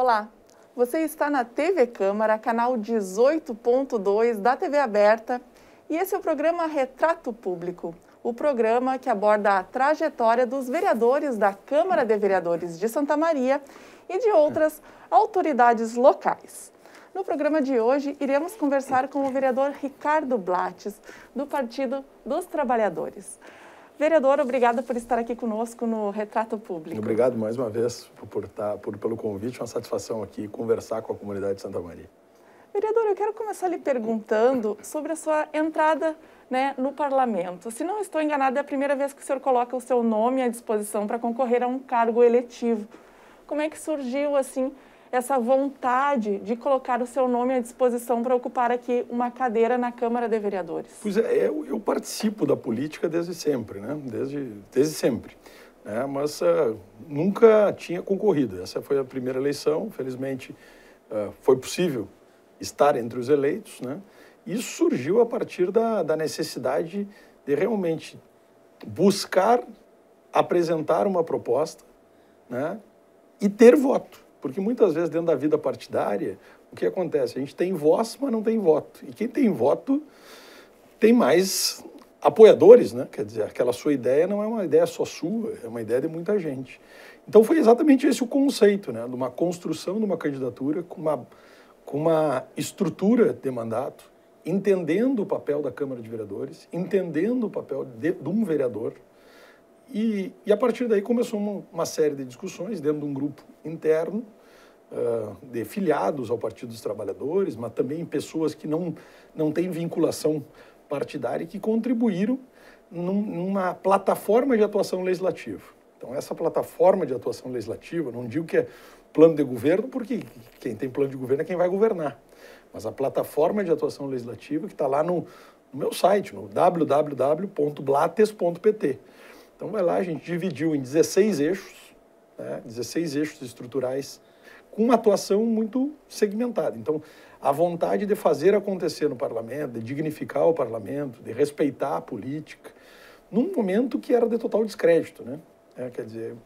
Olá, você está na TV Câmara, canal 18.2 da TV Aberta, e esse é o programa Retrato Público, o programa que aborda a trajetória dos vereadores da Câmara de Vereadores de Santa Maria e de outras autoridades locais. No programa de hoje, iremos conversar com o vereador Ricardo Blates, do Partido dos Trabalhadores. Vereador, obrigada por estar aqui conosco no Retrato Público. Obrigado mais uma vez por tá, por, pelo convite, uma satisfação aqui conversar com a comunidade de Santa Maria. Vereador, eu quero começar lhe perguntando sobre a sua entrada né, no parlamento. Se não estou enganada, é a primeira vez que o senhor coloca o seu nome à disposição para concorrer a um cargo eletivo. Como é que surgiu assim essa vontade de colocar o seu nome à disposição para ocupar aqui uma cadeira na Câmara de Vereadores? Pois é, eu, eu participo da política desde sempre, né? Desde, desde sempre. Né? Mas uh, nunca tinha concorrido. Essa foi a primeira eleição, felizmente uh, foi possível estar entre os eleitos, né? Isso surgiu a partir da, da necessidade de realmente buscar apresentar uma proposta né, e ter voto. Porque muitas vezes dentro da vida partidária, o que acontece? A gente tem voz, mas não tem voto. E quem tem voto tem mais apoiadores, né? Quer dizer, aquela sua ideia não é uma ideia só sua, é uma ideia de muita gente. Então foi exatamente esse o conceito, né? De uma construção de uma candidatura com uma, com uma estrutura de mandato, entendendo o papel da Câmara de Vereadores, entendendo o papel de, de um vereador. E, e a partir daí começou uma, uma série de discussões dentro de um grupo interno ah, de filiados ao Partido dos Trabalhadores, mas também pessoas que não, não têm vinculação partidária e que contribuíram numa plataforma de atuação legislativa. Então, essa plataforma de atuação legislativa, não digo que é plano de governo, porque quem tem plano de governo é quem vai governar. Mas a plataforma de atuação legislativa que está lá no, no, meu site, no www.blates.pt. Então vai lá, a gente dividiu em 16 eixos, né? 16 eixos estruturais, com uma atuação muito segmentada. Então, a vontade de fazer acontecer no parlamento, de dignificar o parlamento, de respeitar a política, num momento que era de total descrédito, né? É, quer dizer,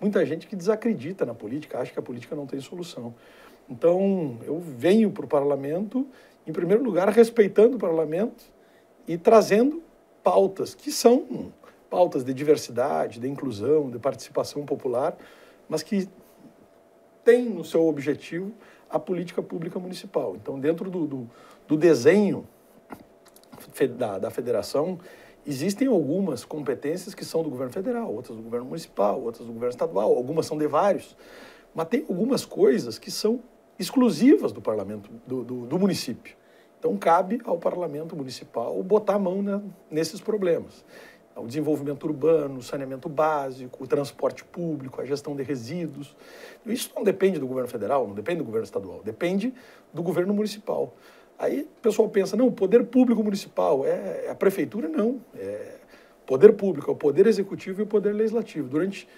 muita gente que desacredita na política, acha que a política não tem solução. Então, eu venho para o parlamento, em primeiro lugar, respeitando o parlamento e trazendo pautas que são pautas de diversidade, de inclusão, de participação popular, mas que tem no seu objetivo a política pública municipal. Então, dentro do, do, do desenho da, da federação, existem algumas competências que são do governo federal, outras do governo municipal, outras do governo estadual, algumas são de vários, mas tem algumas coisas que são exclusivas do parlamento, do, do, do município. Então, cabe ao parlamento municipal botar a mão na, nesses problemas o desenvolvimento urbano, o saneamento básico, o transporte público, a gestão de resíduos. Isso não depende do governo federal, não depende do governo estadual, depende do governo municipal. Aí o pessoal pensa, não, o poder público municipal é, é a prefeitura, não. É poder público, é o poder executivo e o poder legislativo. Durante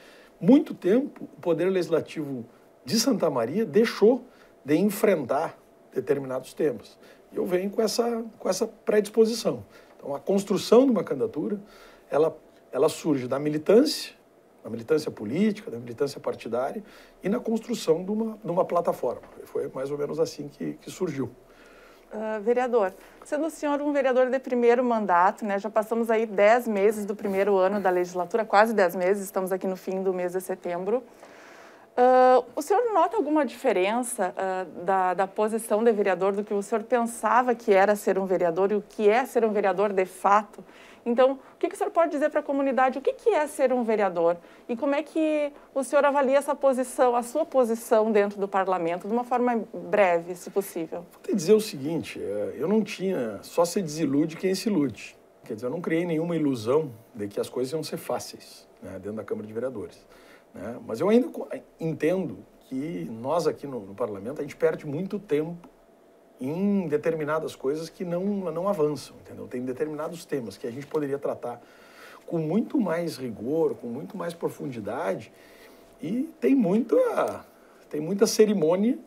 muito tempo, o poder legislativo de Santa Maria deixou de enfrentar determinados temas. E eu venho com essa, com essa predisposição. Então, a construção de uma candidatura ela, ela surge da militância, da militância política, da militância partidária e na construção de uma, de uma plataforma. Foi mais ou menos assim que, que surgiu. Uh, vereador, sendo o senhor um vereador de primeiro mandato, né, já passamos aí 10 meses do primeiro ano da legislatura, quase 10 meses, estamos aqui no fim do mês de setembro. Uh, o senhor nota alguma diferença uh, da, da posição de vereador do que o senhor pensava que era ser um vereador e o que é ser um vereador de fato? Então, o que, que o senhor pode dizer para a comunidade? O que, que é ser um vereador? E como é que o senhor avalia essa posição, a sua posição dentro do parlamento, de uma forma breve, se possível? Vou te dizer o seguinte: é, eu não tinha. Só se desilude quem se ilude. Quer dizer, eu não criei nenhuma ilusão de que as coisas iam ser fáceis né, dentro da Câmara de Vereadores. Né? Mas eu ainda eh, entendo que nós aqui no, no parlamento, a gente perde muito tempo em determinadas coisas que não, não avançam, entendeu? Tem determinados temas que a gente poderia tratar com muito mais rigor, com muito mais profundidade e tem muita, tem muita cerimônia,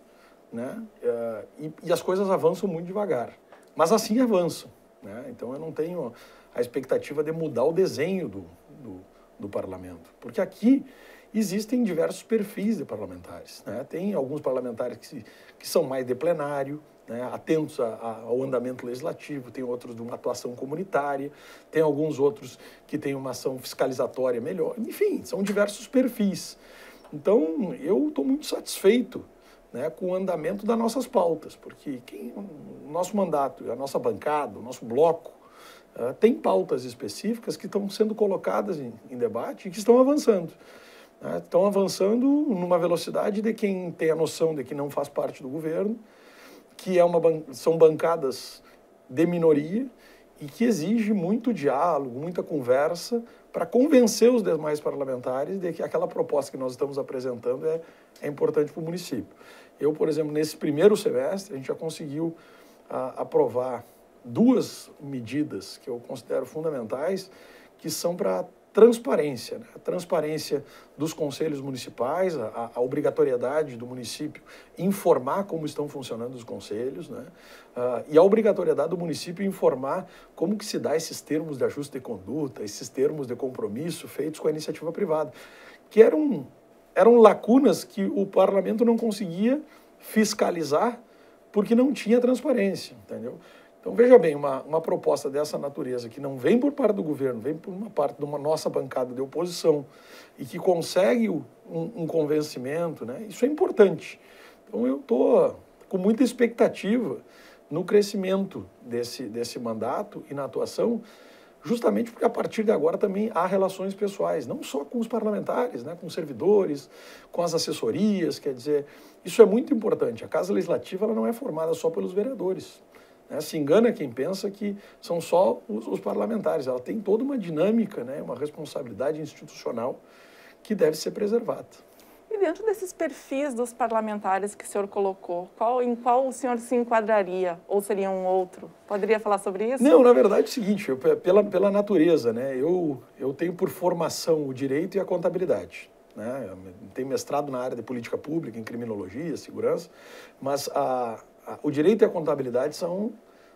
né? É, e, e as coisas avançam muito devagar, mas assim avançam, né? Então eu não tenho a expectativa de mudar o desenho do, do, do parlamento, porque aqui existem diversos perfis de parlamentares. Né? Tem alguns parlamentares que, que são mais de plenário, né, atentos a, a, ao andamento legislativo, tem outros de uma atuação comunitária, tem alguns outros que têm uma ação fiscalizatória melhor. Enfim, são diversos perfis. Então, eu estou muito satisfeito né, com o andamento das nossas pautas, porque quem, o nosso mandato, a nossa bancada, o nosso bloco, uh, tem pautas específicas que estão sendo colocadas em, em debate e que estão avançando né. estão avançando numa velocidade de quem tem a noção de que não faz parte do governo que é uma, são bancadas de minoria e que exige muito diálogo, muita conversa para convencer os demais parlamentares de que aquela proposta que nós estamos apresentando é, é importante para o município. Eu, por exemplo, nesse primeiro semestre, a gente já conseguiu a, ah, aprovar duas medidas que eu considero fundamentais, que são para transparência, né? a transparência dos conselhos municipais, a, a, obrigatoriedade do município informar como estão funcionando os conselhos, né? Uh, e a obrigatoriedade do município informar como que se dá esses termos de ajuste de conduta, esses termos de compromisso feitos com a iniciativa privada, que eram, eram lacunas que o parlamento não conseguia fiscalizar porque não tinha transparência, entendeu? Então, veja bem, uma, uma proposta dessa natureza, que não vem por parte do governo, vem por uma parte de uma nossa bancada de oposição, e que consegue um, um convencimento, né? isso é importante. Então, eu estou com muita expectativa no crescimento desse, desse mandato e na atuação, justamente porque a partir de agora também há relações pessoais, não só com os parlamentares, né, com os servidores, com as assessorias, quer dizer, isso é muito importante. A Casa Legislativa ela não é formada só pelos vereadores. Né? Se engana quem pensa que são só os, os, parlamentares. Ela tem toda uma dinâmica, né? uma responsabilidade institucional que deve ser preservada. E dentro desses perfis dos parlamentares que o senhor colocou, qual, em qual o senhor se enquadraria? Ou seria um outro? Poderia falar sobre isso? Não, na verdade é o seguinte, eu, pela, pela natureza, né? eu, eu tenho por formação o direito e a contabilidade. Né? mestrado na área de política pública, em criminologia, segurança, mas a, o direito e a contabilidade são,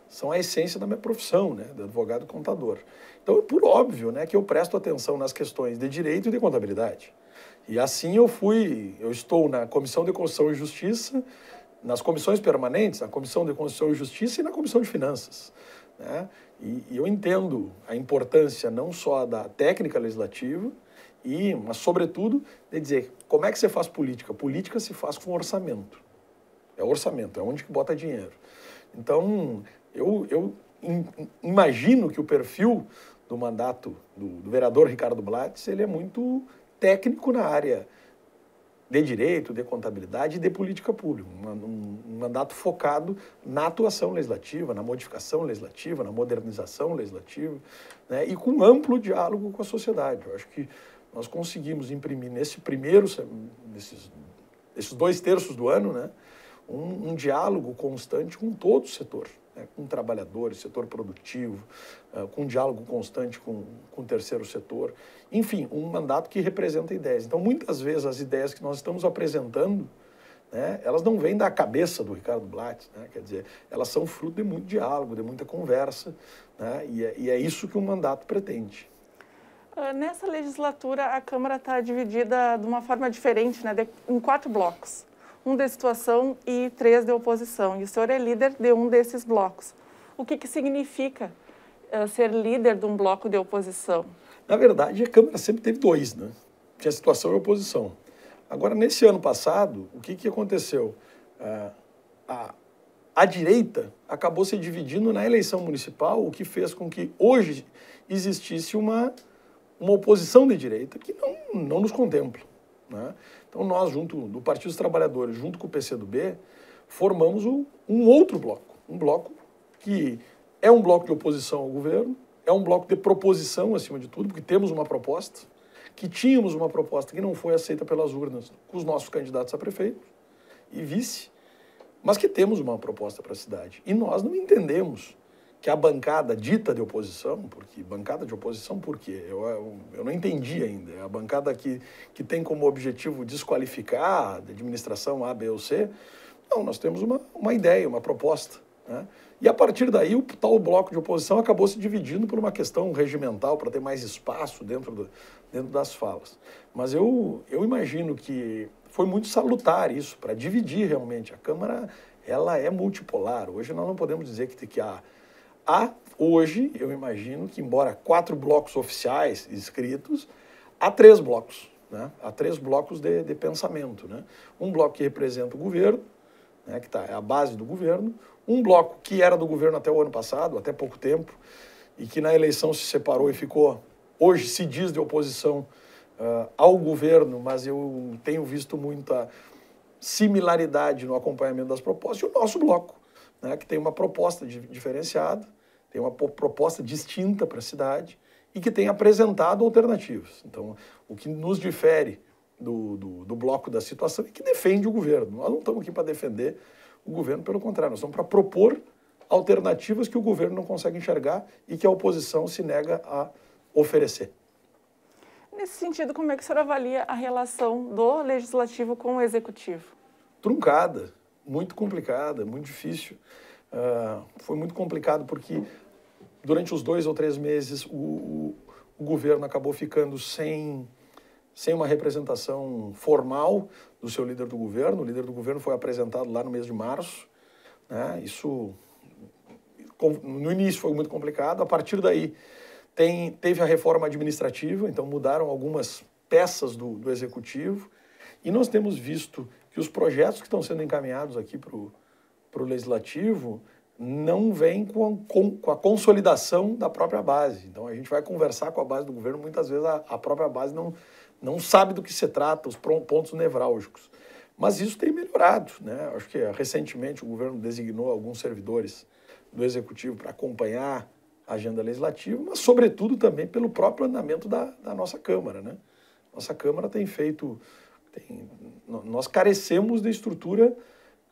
são a essência da minha profissão, né, do advogado contador. Então, por óbvio, né, que eu presto atenção nas questões de direito e de contabilidade. E assim eu fui, eu estou na Comissão de Constituição e Justiça, nas comissões permanentes, na Comissão de Constituição e Justiça e na Comissão de Finanças. Né? E, e eu entendo a importância não só da técnica legislativa, e, mas sobretudo, de dizer como é que você faz política. Política se faz com orçamento. É orçamento, é onde que bota dinheiro. Então, eu, eu imagino que o perfil do mandato do, do vereador Ricardo Blattes, ele é muito técnico na área de direito, de contabilidade e de política pública. Um, um, mandato focado na atuação legislativa, na modificação legislativa, na modernização legislativa, né? e com amplo diálogo com a sociedade. Eu acho que nós conseguimos imprimir nesse primeiro, nesses, nesses dois terços do ano, né? um, um diálogo constante com todo o setor, né? com trabalhadores, setor produtivo, uh, com um diálogo constante com, com o terceiro setor. Enfim, um mandato que representa ideias. Então, muitas vezes, as ideias que nós estamos apresentando né? elas não vêm da cabeça do Ricardo Blatt, né? quer dizer, elas são fruto de muito diálogo, de muita conversa, né? e, é, e, é, isso que um mandato pretende. Ah, nessa legislatura, a Câmara está dividida de uma forma diferente, né? em quatro blocos um da situação e três da oposição. E o senhor é líder de um desses blocos. O que, que significa uh, ser líder de um bloco de oposição? Na verdade, a Câmara sempre teve dois, né? Tinha situação e oposição. Agora, nesse ano passado, o que, que aconteceu? Uh, a, a direita acabou se dividindo na eleição municipal, o que fez com que hoje existisse uma, uma oposição de direita que não, não nos contempla. Né? Então nós, junto do Partido dos Trabalhadores, junto com o PCdoB, formamos um outro bloco. Um bloco que é um bloco de oposição ao governo, é um bloco de proposição, acima de tudo, porque temos uma proposta, que tínhamos uma proposta que não foi aceita pelas urnas com os nossos candidatos a prefeito e vice, mas que temos uma proposta para a cidade. E nós não entendemos que a bancada dita de oposição, porque bancada de oposição por quê? Eu, eu, eu, não entendi ainda. É a bancada que, que tem como objetivo desqualificar a administração A, B ou C. Não, nós temos uma, uma ideia, uma proposta. Né? E a partir daí, o tal bloco de oposição acabou se dividindo por uma questão regimental, para ter mais espaço dentro, do, dentro das falas. Mas eu, eu imagino que foi muito salutar isso, para dividir realmente. A Câmara ela é multipolar. Hoje nós não podemos dizer que, que a Há, hoje, eu imagino que, embora quatro blocos oficiais escritos, há três blocos. Né? Há três blocos de, de pensamento. Né? Um bloco que representa o governo, né, que tá, é a base do governo, um bloco que era do governo até o ano passado, até pouco tempo, e que na eleição se separou e ficou, hoje se diz de oposição uh, ao governo, mas eu tenho visto muita similaridade no acompanhamento das propostas, e o nosso bloco, né, que tem uma proposta de, diferenciada, tem uma proposta distinta para a cidade e que tem apresentado alternativas. Então, o que nos difere do, do, do bloco da situação é que defende o governo. Nós não estamos aqui para defender o governo, pelo contrário, nós estamos para propor alternativas que o governo não consegue enxergar e que a oposição se nega a oferecer. Nesse sentido, como é que o senhor avalia a relação do legislativo com o executivo? Truncada, muito complicada, muito difícil. Uh, foi muito complicado porque durante os dois ou três meses, o, o governo acabou ficando sem, sem uma representação formal do seu líder do governo. O líder do governo foi apresentado lá no mês de março. Né? Isso, no início, foi muito complicado. A partir daí, tem, teve a reforma administrativa, então mudaram algumas peças do, do executivo. E nós temos visto que os projetos que estão sendo encaminhados aqui para o legislativo não vem com a, com, com a, consolidação da própria base. Então a gente vai conversar com a base do governo, muitas vezes a, a própria base não, não sabe do que se trata, os pontos nevrálgicos. Mas isso tem melhorado. Né? Acho que eh, recentemente o governo designou alguns servidores do executivo para acompanhar a agenda legislativa, mas, sobretudo, também pelo próprio andamento da, da nossa Câmara. Né? Nossa Câmara tem feito. Tem, nós carecemos de estrutura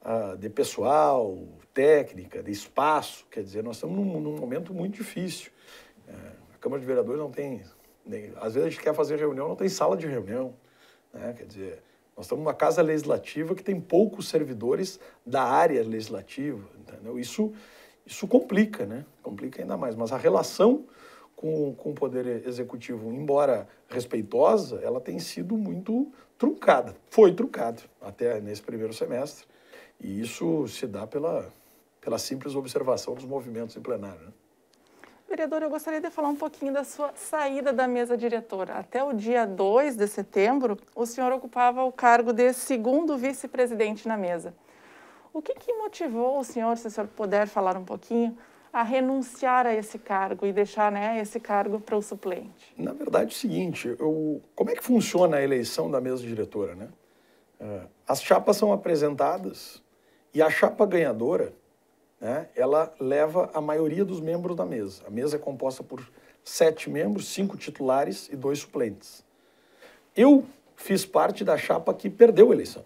ah, de pessoal, técnica, de espaço. Quer dizer, nós estamos num, num momento muito difícil. É, a Câmara de Vereadores não tem. Nem, às vezes a gente quer fazer reunião, não tem sala de reunião. Né? Quer dizer, nós estamos numa casa legislativa que tem poucos servidores da área legislativa. Entendeu? Isso, isso complica, né? Complica ainda mais. Mas a relação com, com o Poder Executivo, embora respeitosa, ela tem sido muito truncada. Foi truncada até nesse primeiro semestre. E isso se dá pela, pela simples observação dos movimentos em plenário. Né? Vereador, eu gostaria de falar um pouquinho da sua saída da mesa diretora. Até o dia 2 de setembro, o senhor ocupava o cargo de segundo vice-presidente na mesa. O que, que, motivou o senhor, se o senhor puder falar um pouquinho, a renunciar a esse cargo e deixar né, esse cargo para o suplente? Na verdade, é o seguinte: eu, como é que funciona a eleição da mesa diretora? Né? Ah, as chapas são apresentadas e a chapa ganhadora, né, ela leva a maioria dos membros da mesa. A mesa é composta por sete membros, cinco titulares e dois suplentes. Eu fiz parte da chapa que perdeu a eleição.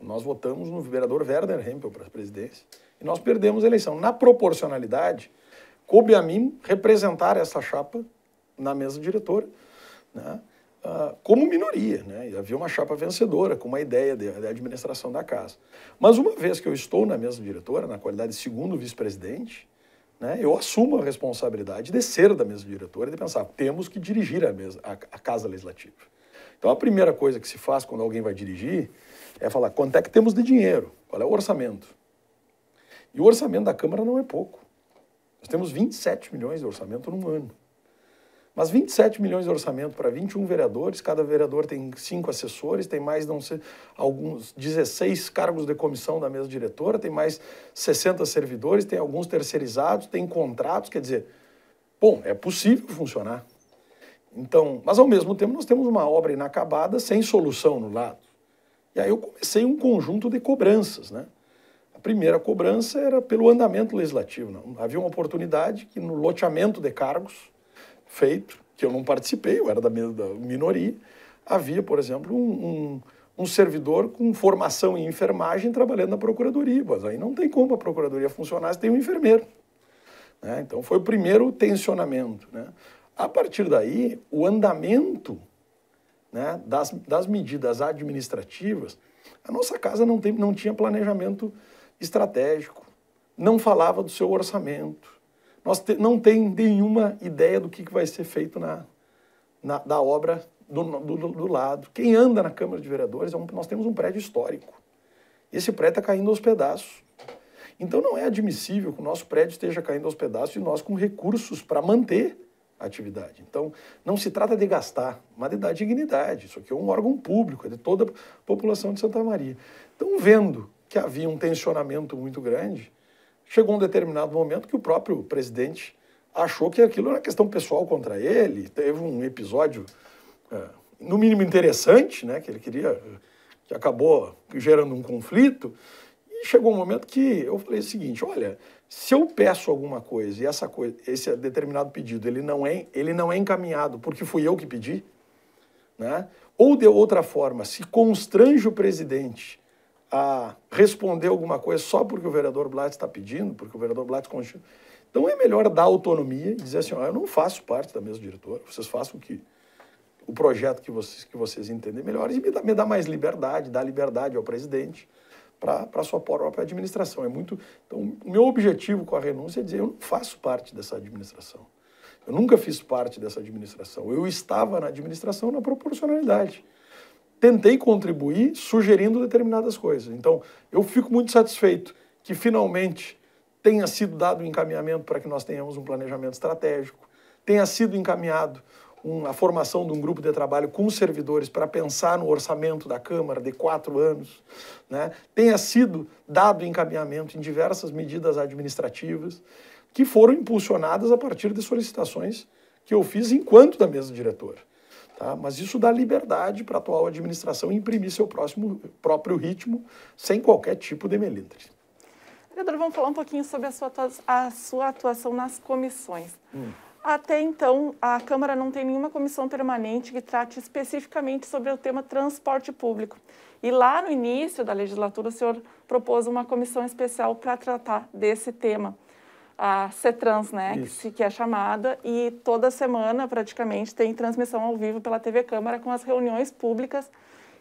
Nós votamos no vereador Werner Hempel para a presidência e nós perdemos a eleição. Na proporcionalidade, coube a mim representar essa chapa na mesa diretora. Né? uh, como minoria. Né? E havia uma chapa vencedora com uma ideia da administração da casa. Mas uma vez que eu estou na mesa diretora, na qualidade de segundo vice-presidente, né, eu assumo a responsabilidade de ser da mesa diretora e de pensar, temos que dirigir a, mesa, a, a Casa Legislativa. Então, a primeira coisa que se faz quando alguém vai dirigir é falar quanto é que temos de dinheiro, qual é o orçamento. E o orçamento da Câmara não é pouco. Nós temos 27 milhões de orçamento num ano. Mas 27 milhões de orçamento para 21 vereadores, cada vereador tem cinco assessores, tem mais não sei, alguns 16 cargos de comissão da mesa diretora, tem mais 60 servidores, tem alguns terceirizados, tem contratos, quer dizer, bom, é possível funcionar. Então, mas ao mesmo tempo nós temos uma obra inacabada sem solução no lado. E aí eu comecei um conjunto de cobranças, né? A primeira cobrança era pelo andamento legislativo. Não? Havia uma oportunidade que no loteamento de cargos feito, que eu não participei, eu era da, da minoria, havia, por exemplo, um, um, um, servidor com formação em enfermagem trabalhando na procuradoria, mas aí não tem como a procuradoria funcionar se tem um enfermeiro. Né? Então foi o primeiro tensionamento. Né? A partir daí, o andamento né, das, das medidas administrativas, a nossa casa não, tem, não tinha planejamento estratégico, não falava do seu orçamento, nós te, não tem nenhuma ideia do que, que vai ser feito na, na da obra do, do, do, lado. Quem anda na Câmara de Vereadores, é um, nós temos um prédio histórico. Esse prédio está caindo aos pedaços. Então não é admissível que o nosso prédio esteja caindo aos pedaços e nós com recursos para manter a atividade. Então, não se trata de gastar, mas de dar dignidade. Isso aqui é um órgão público, é de toda a população de Santa Maria. Então, vendo que havia um tensionamento muito grande, Chegou um determinado momento que o próprio presidente achou que aquilo era questão pessoal contra ele. Teve um episódio, eh, no mínimo interessante, né, que ele queria, que acabou gerando um conflito. E chegou um momento que eu falei o seguinte: olha, se eu peço alguma coisa e essa coisa, esse determinado pedido ele não é, ele não é encaminhado porque fui eu que pedi, né? ou de outra forma, se constrange o presidente a responder alguma coisa só porque o vereador Blatt está pedindo, porque o vereador Blatt continua. Então é melhor dar autonomia e dizer assim, ó, eu não faço parte da mesa diretora, vocês façam o que o projeto que vocês, que vocês entendem melhor e me dá, me dá mais liberdade, dá liberdade ao presidente para a sua própria administração. É muito, então, o meu objetivo com a renúncia é dizer, eu não faço parte dessa administração. Eu nunca fiz parte dessa administração. Eu estava na administração na proporcionalidade tentei contribuir sugerindo determinadas coisas. Então, eu fico muito satisfeito que finalmente tenha sido dado um encaminhamento para que nós tenhamos um planejamento estratégico, tenha sido encaminhado um, a formação de um grupo de trabalho com servidores para pensar no orçamento da Câmara de quatro anos, né? tenha sido dado encaminhamento em diversas medidas administrativas que foram impulsionadas a partir de solicitações que eu fiz enquanto da mesa diretora. Tá? Mas isso dá liberdade para a atual administração imprimir seu próximo, próprio ritmo, sem qualquer tipo de melindre. Vereador, vamos falar um pouquinho sobre a sua, a sua atuação nas comissões. Hum. Até então, a Câmara não tem nenhuma comissão permanente que trate especificamente sobre o tema transporte público. E lá no início da legislatura, o senhor propôs uma comissão especial para tratar desse tema a CETRANS, né, que, se, que, é chamada, e toda semana praticamente tem transmissão ao vivo pela TV Câmara com as reuniões públicas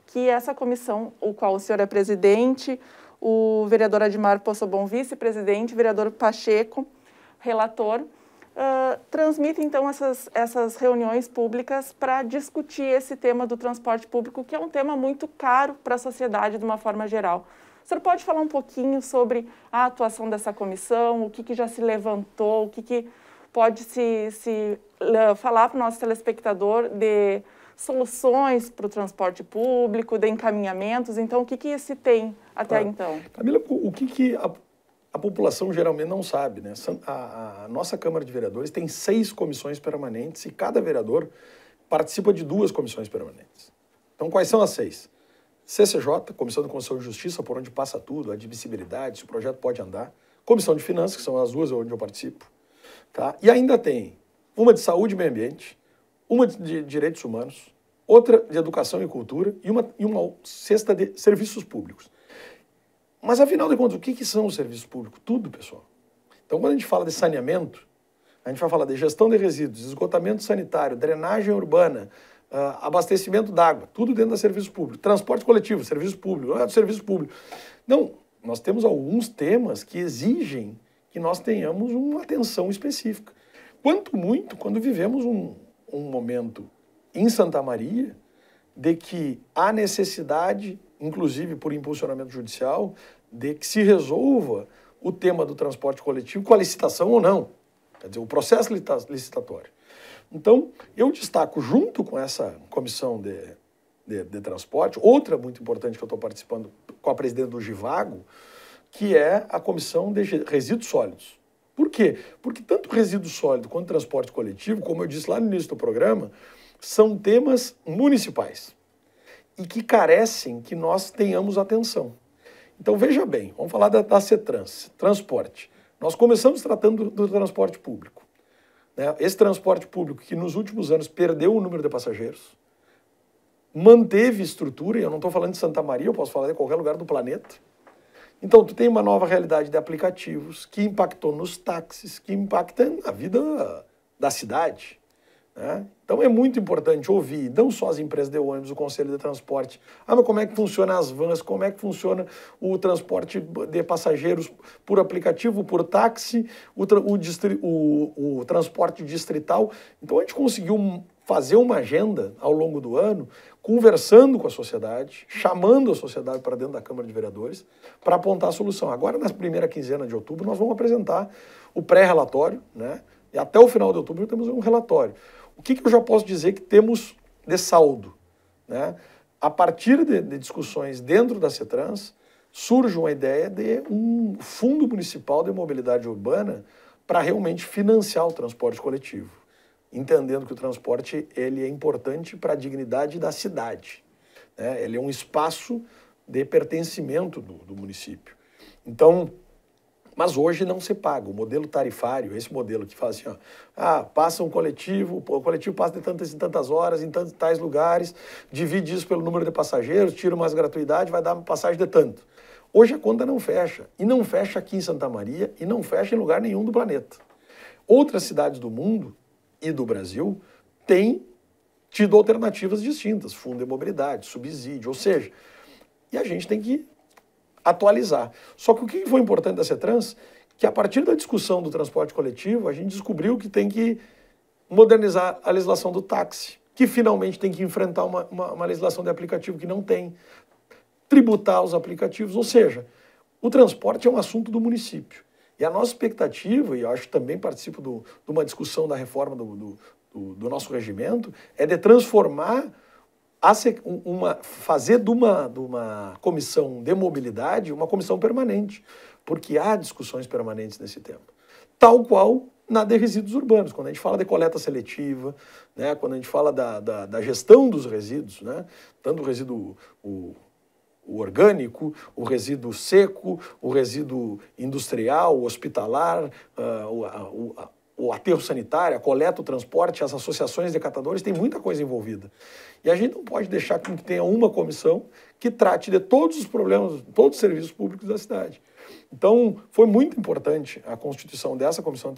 que essa comissão, o qual o senhor é presidente, o vereador Admar Possobon vice-presidente, vereador Pacheco, relator, uh, transmite então essas, essas reuniões públicas para discutir esse tema do transporte público, que é um tema muito caro para a sociedade de uma forma geral. O senhor pode falar um pouquinho sobre a atuação dessa comissão, o que, que já se levantou, o que, que pode se, se eh, falar para o nosso telespectador de soluções para o transporte público, de encaminhamentos. Então, o que, que se tem até claro. então? Camila, o que, que a, a, população geralmente não sabe, né? A, a nossa Câmara de Vereadores tem seis comissões permanentes e cada vereador participa de duas comissões permanentes. Então, quais são as seis? CCJ, Comissão de Constituição e Justiça, por onde passa tudo, a admissibilidade, se o projeto pode andar. Comissão de Finanças, que são as duas onde eu participo. Tá? E ainda tem uma de Saúde e Meio Ambiente, uma de Direitos Humanos, outra de Educação e Cultura e uma, e uma sexta de Serviços Públicos. Mas, afinal de contas, o que, que são os serviços públicos? Tudo, pessoal. Então, quando a gente fala de saneamento, a gente vai falar de gestão de resíduos, esgotamento sanitário, drenagem urbana, Uh, abastecimento d'água, tudo dentro do serviço público. Transporte coletivo, serviço público, não é do serviço público. Não, nós temos alguns temas que exigem que nós tenhamos uma atenção específica. Quanto muito, quando vivemos um, um momento em Santa Maria de que há necessidade, inclusive por impulsionamento judicial, de que se resolva o tema do transporte coletivo com a licitação ou não. Quer dizer, o processo licitatório. Então, eu destaco, junto com essa comissão de, de, de transporte, outra muito importante que eu estou participando com a presidente do Givago, que é a comissão de resíduos sólidos. Por quê? Porque tanto resíduo sólido quanto transporte coletivo, como eu disse lá no início do programa, são temas municipais e que carecem que nós tenhamos atenção. Então, veja bem, vamos falar da, da CETRANS, transporte. Nós começamos tratando do, do transporte público. Né? Esse transporte público, que nos últimos anos perdeu o número de passageiros, manteve estrutura, e eu não estou falando de Santa Maria, eu posso falar de qualquer lugar do planeta. Então, tu tem uma nova realidade de aplicativos que impactou nos táxis, que impacta na vida da cidade. Né? Então é muito importante ouvir, não só as empresas de ônibus, o conselho de transporte. Ah, mas como é que funciona as vans? Como é que funciona o transporte de passageiros por aplicativo, por táxi, o, o, o, o transporte distrital? Então a gente conseguiu fazer uma agenda ao longo do ano, conversando com a sociedade, chamando a sociedade para dentro da Câmara de Vereadores, para apontar a solução. Agora, na primeira quinzena de outubro, nós vamos apresentar o pré-relatório, né? E até o final de outubro temos um relatório o que, que eu já posso dizer que temos de saldo? Né? A partir de, de discussões dentro da CETRANS, surge uma ideia de um fundo municipal de mobilidade urbana para realmente financiar o transporte coletivo, entendendo que o transporte ele é importante para a dignidade da cidade. Né? Ele é um espaço de pertencimento do, do município. Então, mas hoje não se paga. O modelo tarifário, esse modelo que faz assim, ó, ah, passa um coletivo, o coletivo passa de tantas e tantas horas, em tantos tais lugares, divide isso pelo número de passageiros, tira mais gratuidade, vai dar uma passagem de tanto. Hoje a conta não fecha. E não fecha aqui em Santa Maria e não fecha em lugar nenhum do planeta. Outras cidades do mundo e do Brasil têm tido alternativas distintas, fundo de mobilidade, subsídio, ou seja, e a gente tem que atualizar. Só que o que foi importante da CETRANS? Que a partir da discussão do transporte coletivo, a gente descobriu que tem que modernizar a legislação do táxi, que finalmente tem que enfrentar uma, uma, uma legislação de aplicativo que não tem, tributar os aplicativos, ou seja, o transporte é um assunto do município. E a nossa expectativa, e eu acho que também participo do, de uma discussão da reforma do, do, do, do nosso regimento, é de transformar uma, fazer de uma, de uma comissão de mobilidade uma comissão permanente, porque há discussões permanentes nesse tema. Tal qual na de resíduos urbanos, quando a gente fala de coleta seletiva, né, quando a gente fala da, da, da gestão dos resíduos, né, tanto o resíduo o, o orgânico, o resíduo seco, o resíduo industrial, o hospitalar, uh, o, a, o aterro sanitário, a coleta, o transporte, as associações de catadores, tem muita coisa envolvida. E a gente não pode deixar que tenha uma comissão que trate de todos os problemas, todos os serviços públicos da cidade. Então, foi muito importante a constituição dessa comissão,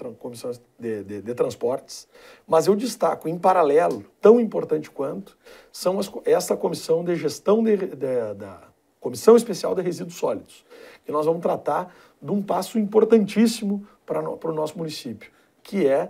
de, de, de transportes, mas eu destaco, em paralelo, tão importante quanto, são as, essa comissão de gestão de, da Comissão Especial de Resíduos Sólidos, que nós vamos tratar de um passo importantíssimo para o nosso município que é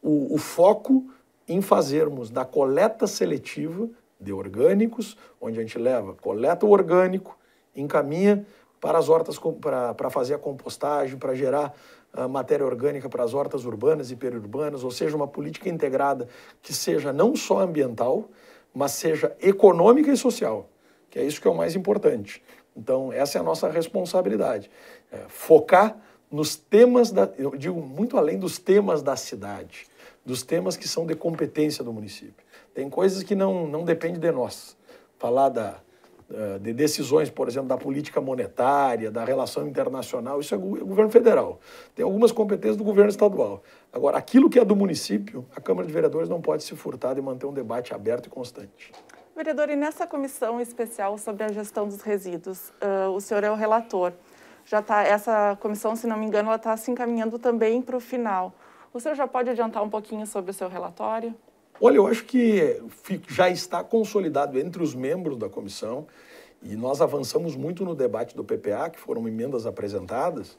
o, o foco em fazermos da coleta seletiva de orgânicos, onde a gente leva, coleta o orgânico, encaminha para as hortas, para fazer a compostagem, para gerar ah, matéria orgânica para as hortas urbanas e periurbanas, ou seja, uma política integrada que seja não só ambiental, mas seja econômica e social, que é isso que é o mais importante. Então, essa é a nossa responsabilidade, é, focar nos temas, da, eu digo muito além dos temas da cidade, dos temas que são de competência do município. Tem coisas que não, não dependem de nós. Falar da, de decisões, por exemplo, da política monetária, da relação internacional, isso é o é governo federal. Tem algumas competências do governo estadual. Agora, aquilo que é do município, a Câmara de Vereadores não pode se furtar de manter um debate aberto e constante. Vereador, e nessa comissão especial sobre a gestão dos resíduos, uh, o senhor é o relator já está, essa comissão, se não me engano, ela está se encaminhando também para o final. O senhor já pode adiantar um pouquinho sobre o seu relatório? Olha, eu acho que já está consolidado entre os membros da comissão e nós avançamos muito no debate do PPA, que foram emendas apresentadas,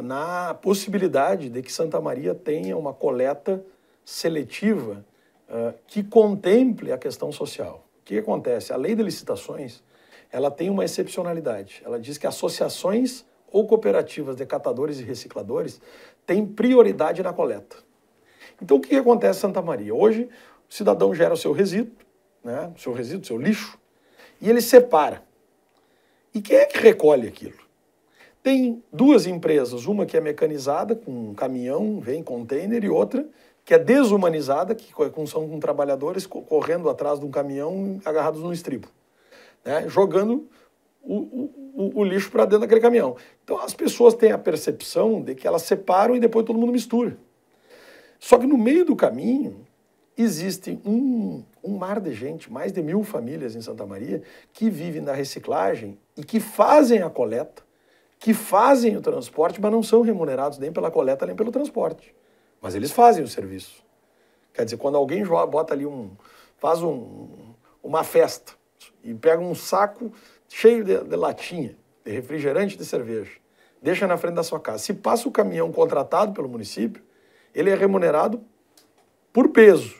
na possibilidade de que Santa Maria tenha uma coleta seletiva uh, que contemple a questão social. O que acontece? A lei de licitações ela tem uma excepcionalidade. Ela diz que associações ou cooperativas de catadores e recicladores têm prioridade na coleta. Então, o que acontece em Santa Maria? Hoje, o cidadão gera o seu resíduo, né, seu resíduo, seu lixo, e ele separa. E quem é que recolhe aquilo? Tem duas empresas, uma que é mecanizada, com um caminhão, vem container, e outra que é desumanizada, que são com trabalhadores correndo atrás de um caminhão agarrados num estribo, né, jogando o, o, o lixo para dentro daquele caminhão. Então as pessoas têm a percepção de que elas separam e depois todo mundo mistura. Só que no meio do caminho existe um, um mar de gente, mais de mil famílias em Santa Maria, que vivem da reciclagem e que fazem a coleta, que fazem o transporte, mas não são remunerados nem pela coleta nem pelo transporte. Mas eles fazem o serviço. Quer dizer, quando alguém bota ali um. faz um, uma festa e pega um saco cheio de, de latinha, de refrigerante de cerveja, deixa na frente da sua casa. Se passa o caminhão contratado pelo município, ele é remunerado por peso,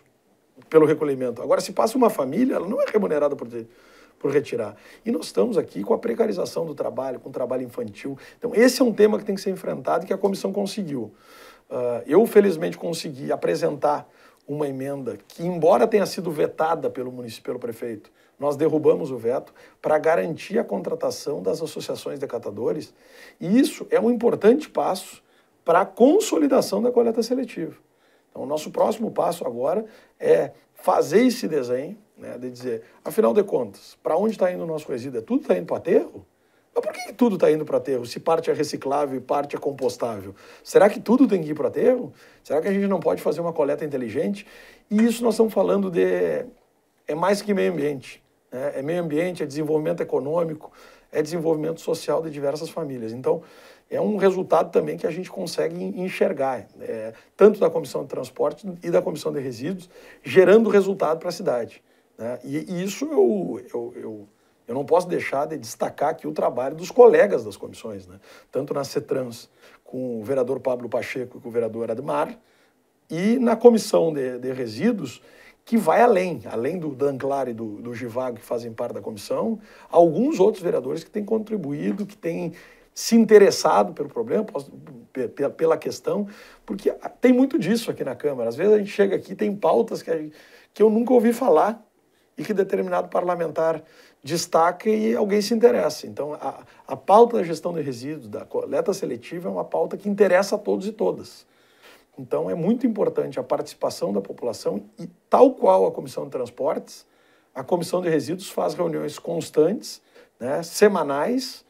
pelo recolhimento. Agora, se passa uma família, ela não é remunerada por, por retirar. E nós estamos aqui com a precarização do trabalho, com o trabalho infantil. Então, esse é um tema que tem que ser enfrentado e que a comissão conseguiu. Uh, eu, felizmente, consegui apresentar uma emenda que, embora tenha sido vetada pelo município, pelo prefeito, nós derrubamos o veto para garantir a contratação das associações de catadores. E isso é um importante passo para a consolidação da coleta seletiva. Então, o nosso próximo passo agora é fazer esse desenho, né, de dizer, afinal de contas, para onde está indo o nosso resíduo? É tudo está indo para aterro? Mas por que tudo está indo para aterro? Se parte é reciclável e parte é compostável. Será que tudo tem que ir para aterro? Será que a gente não pode fazer uma coleta inteligente? E isso nós estamos falando de. É mais que meio ambiente. Né? É meio ambiente, é desenvolvimento econômico, é desenvolvimento social de diversas famílias. Então, é um resultado também que a gente consegue enxergar, é, tanto da Comissão de Transporte e da Comissão de Resíduos, gerando resultado para a cidade. Né? E, e, isso eu, eu, eu eu não posso deixar de destacar aqui o trabalho dos colegas das comissões, né? tanto na CETRANS com o vereador Pablo Pacheco e com o vereador Admar, e na comissão de, de resíduos, que vai além, além do Dan Clare e do, do Givago, que fazem parte da comissão, alguns outros vereadores que têm contribuído, que têm se interessado pelo problema, pela questão, porque tem muito disso aqui na Câmara. Às vezes a gente chega aqui, tem pautas que, que eu nunca ouvi falar e que determinado parlamentar destaca e alguém se interessa. Então, a, a pauta da gestão de resíduos, da coleta seletiva, é uma pauta que interessa a todos e todas. Então, é muito importante a participação da população e, tal qual a Comissão de Transportes, a Comissão de Resíduos faz reuniões constantes, né, semanais,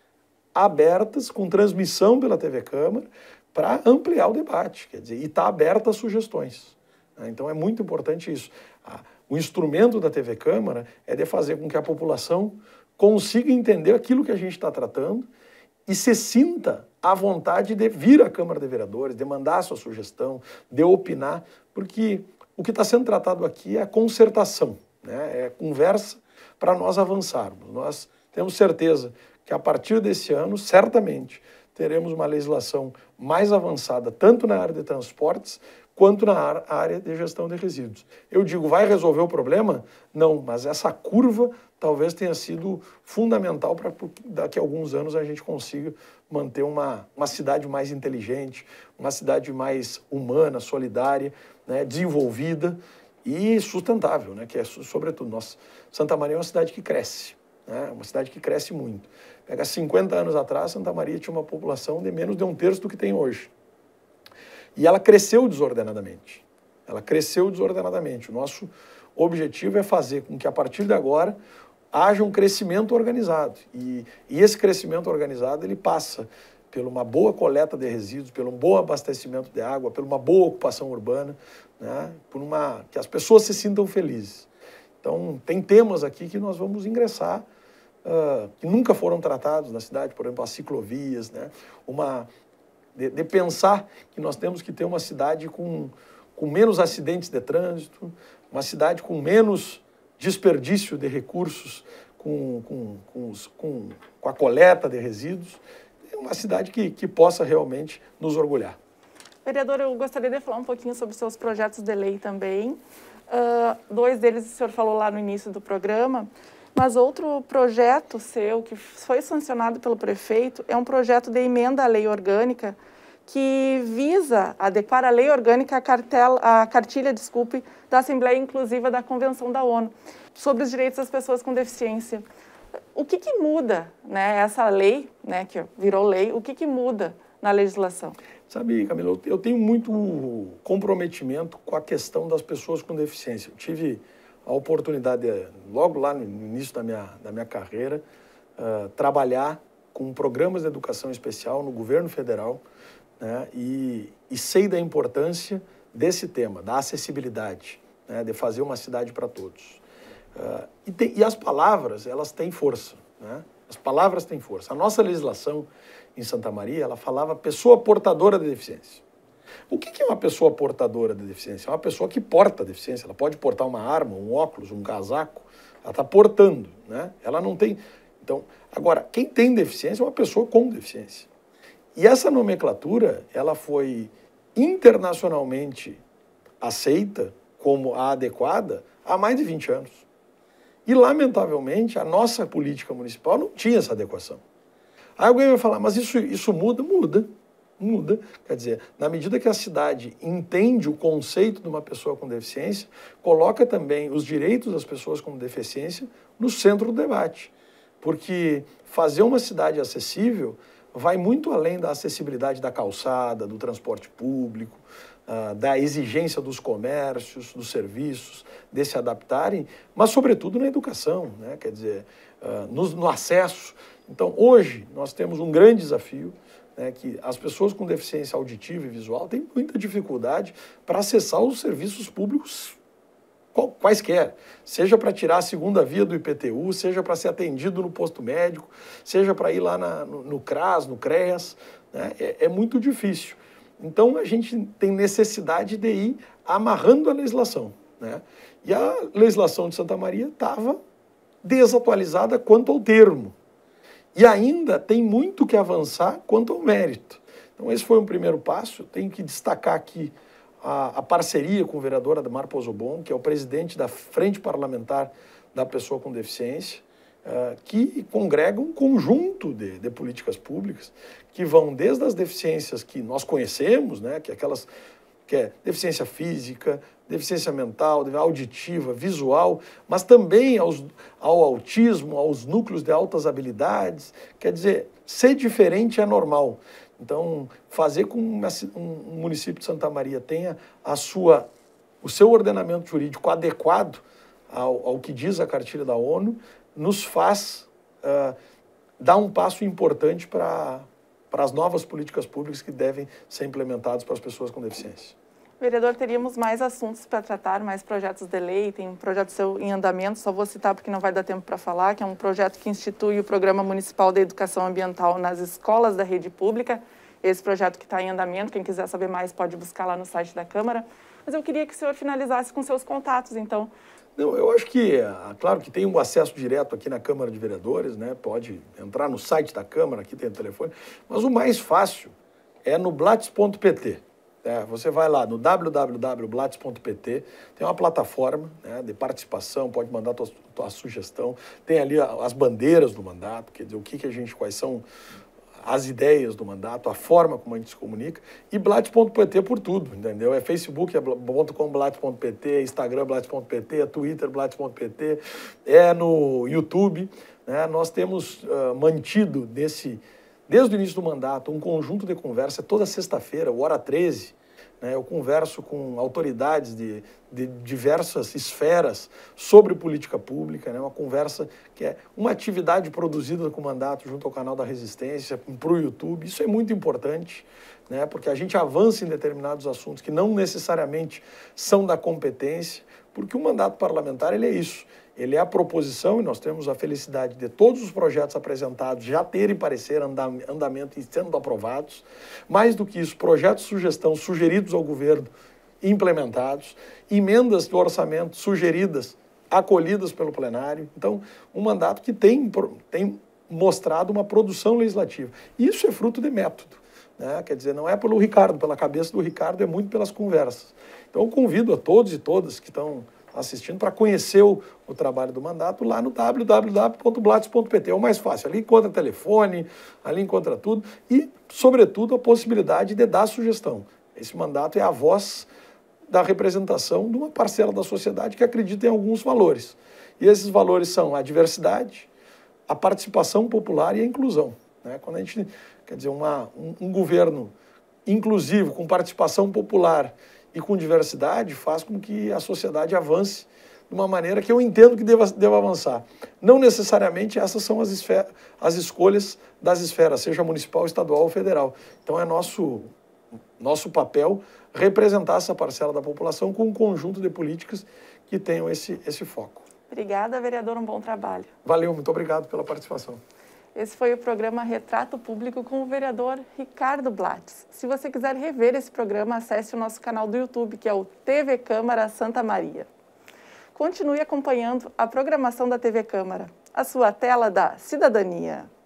abertas, com transmissão pela TV Câmara, para ampliar o debate, quer dizer, e está aberta a sugestões. Né? Então, é muito importante isso. A, o instrumento da TV Câmara é de fazer com que a população consiga entender aquilo que a gente está tratando e se sinta à vontade de vir à Câmara de Vereadores, de mandar a sua sugestão, de opinar, porque o que está sendo tratado aqui é concertação, né? é conversa para nós avançarmos. Nós temos certeza que a partir desse ano, certamente, teremos uma legislação mais avançada, tanto na área de transportes quanto na área de gestão de resíduos. Eu digo, vai resolver o problema? Não, mas essa curva talvez tenha sido fundamental para daqui a alguns anos a gente consiga manter uma, uma cidade mais inteligente, uma cidade mais humana, solidária, né, desenvolvida e sustentável, né, que é sobretudo nossa. Santa Maria é uma cidade que cresce né? uma cidade que cresce muito. Pega 50 anos atrás, Santa Maria tinha uma população de menos de um terço do que tem hoje. E ela cresceu desordenadamente. Ela cresceu desordenadamente. O nosso objetivo é fazer com que, a partir de agora, haja um crescimento organizado. E, e esse crescimento organizado, ele passa pela uma boa coleta de resíduos, pelo um bom abastecimento de água, pela uma boa ocupação urbana, né? por uma que as pessoas se sintam felizes. Então, tem temas aqui que nós vamos ingressar uh, que nunca foram tratados na cidade, por exemplo, as ciclovias, né? Uma, de, de pensar que nós temos que ter uma cidade com, com menos acidentes de trânsito, uma cidade com menos desperdício de recursos com, com, com, os, com, com a coleta de resíduos, uma cidade que, que possa realmente nos orgulhar. Vereador, eu gostaria de falar um pouquinho sobre seus projetos de lei também. Uh, dois deles o senhor falou lá no início do programa. Mas outro projeto seu, que foi sancionado pelo prefeito, é um projeto de emenda à lei orgânica que visa adequar a lei orgânica à, cartela, à cartilha desculpe, da Assembleia Inclusiva da Convenção da ONU sobre os direitos das pessoas com deficiência. O que, que muda né, essa lei, né, que virou lei, o que, que muda na legislação? Sabe, Camila, eu tenho muito comprometimento com a questão das pessoas com deficiência. Eu tive a oportunidade, é, logo lá no início da minha, da minha carreira, uh, trabalhar com programas de educação especial no governo federal né, e, e sei da importância desse tema, da acessibilidade, né, de fazer uma cidade para todos. Uh, e, tem, e, as palavras, elas têm força. Né? As palavras têm força. A nossa legislação em Santa Maria, ela falava pessoa portadora de deficiência. O que é uma pessoa portadora de deficiência? É uma pessoa que porta deficiência. Ela pode portar uma arma, um óculos, um casaco. Ela está portando, né? Ela não tem. Então, agora, quem tem deficiência é uma pessoa com deficiência. E essa nomenclatura, ela foi internacionalmente aceita como a adequada há mais de 20 anos. E, lamentavelmente, a nossa política municipal não tinha essa adequação. Aí alguém vai falar, mas isso, isso muda? Muda muda. Quer dizer, na medida que a cidade entende o conceito de uma pessoa com deficiência, coloca também os direitos das pessoas com deficiência no centro do debate. Porque fazer uma cidade acessível vai muito além da acessibilidade da calçada, do transporte público, ah, da exigência dos comércios, dos serviços, de se adaptarem, mas, sobretudo, na educação, né? quer dizer, ah, no acesso. Então, hoje, nós temos um grande desafio né, que as pessoas com deficiência auditiva e visual têm muita dificuldade para acessar os serviços públicos quaisquer, seja para tirar a segunda via do IPTU, seja para ser atendido no posto médico, seja para ir lá na, no, no, CRAS, no CREAS, né, é, é muito difícil. Então a gente tem necessidade de ir amarrando a legislação. Né? E a legislação de Santa Maria estava desatualizada quanto ao termo. E ainda tem muito que avançar quanto ao mérito. Então, esse foi um primeiro passo. Eu tenho que destacar aqui a, a parceria com o vereador Admar Pozobon, que é o presidente da Frente Parlamentar da Pessoa com Deficiência, uh, que congrega um conjunto de, de políticas públicas que vão desde as deficiências que nós conhecemos, né, que é aquelas que é deficiência física, deficiência mental, auditiva, visual, mas também aos, ao autismo, aos núcleos de altas habilidades. Quer dizer, ser diferente é normal. Então, fazer com que um município de Santa Maria tenha a sua, o seu ordenamento jurídico adequado ao, ao que diz a cartilha da ONU, nos faz uh, dar um passo importante para para as novas políticas públicas que devem ser implementadas para as pessoas com deficiência. Vereador, teríamos mais assuntos para tratar, mais projetos de lei, tem um projeto seu em andamento, só vou citar porque não vai dar tempo para falar, que é um projeto que institui o Programa Municipal de Educação Ambiental nas escolas da rede pública. Esse projeto que está em andamento, quem quiser saber mais pode buscar lá no site da Câmara. Mas eu queria que o senhor finalizasse com seus contatos, então, não, eu acho que, ah, claro que tem um acesso direto aqui na Câmara de Vereadores, né? Pode entrar no site da Câmara, aqui tem o telefone. Mas o mais fácil é no blats.pt. Né? Você vai lá no www.blats.pt, tem uma plataforma né, de participação, pode mandar tua, tua sugestão. Tem ali ah, as bandeiras do mandato, quer dizer, o que, que a gente, quais são as ideias do mandato, a forma como a gente se comunica, e blat.pt por tudo, entendeu? É Facebook, é .com, blat.pt, é Instagram, blat.pt, é Twitter, blat.pt, é no YouTube. Né? Nós temos uh, mantido, desse, desde o início do mandato, um conjunto de conversa toda sexta-feira, hora 13, né, eu converso com autoridades de, de diversas esferas sobre política pública, né? uma conversa que é uma atividade produzida com mandato junto ao canal da Resistência, para o YouTube. Isso é muito importante, né? porque a gente avança em determinados assuntos que não necessariamente são da competência, porque o mandato parlamentar ele é isso ele é a proposição e nós temos a felicidade de todos os projetos apresentados já terem parecer, andamento e sendo aprovados. Mais do que isso, projetos de sugestão sugeridos ao governo implementados, emendas do orçamento sugeridas, acolhidas pelo plenário. Então, um mandato que tem, tem mostrado uma produção legislativa. Isso é fruto de método. Né? Quer dizer, não é pelo Ricardo, pela cabeça do Ricardo, é muito pelas conversas. Então, convido a todos e todas que estão assistindo para conhecer o, o, trabalho do mandato lá no www.blattes.pt É o mais fácil. Ali encontra telefone, ali encontra tudo e, sobretudo, a possibilidade de dar sugestão. Esse mandato é a voz da representação de uma parcela da sociedade que acredita em alguns valores. E esses valores são a diversidade, a participação popular e a inclusão. Né? Quando a gente, quer dizer, uma, um, um governo inclusivo, com participação popular e com diversidade faz com que a sociedade avance de uma maneira que eu entendo que deva, deva avançar. Não necessariamente essas são as, as escolhas das esferas, seja municipal, estadual ou federal. Então é nosso, nosso papel representar essa parcela da população com um conjunto de políticas que tenham esse, esse foco. Obrigada, vereador. Um bom trabalho. Valeu, muito obrigado pela participação. Esse foi o programa Retrato Público com o vereador Ricardo Blattes. Se você quiser rever esse programa, acesse o nosso canal do YouTube, que é o TV Câmara Santa Maria. Continue acompanhando a programação da TV Câmara, a sua tela da cidadania.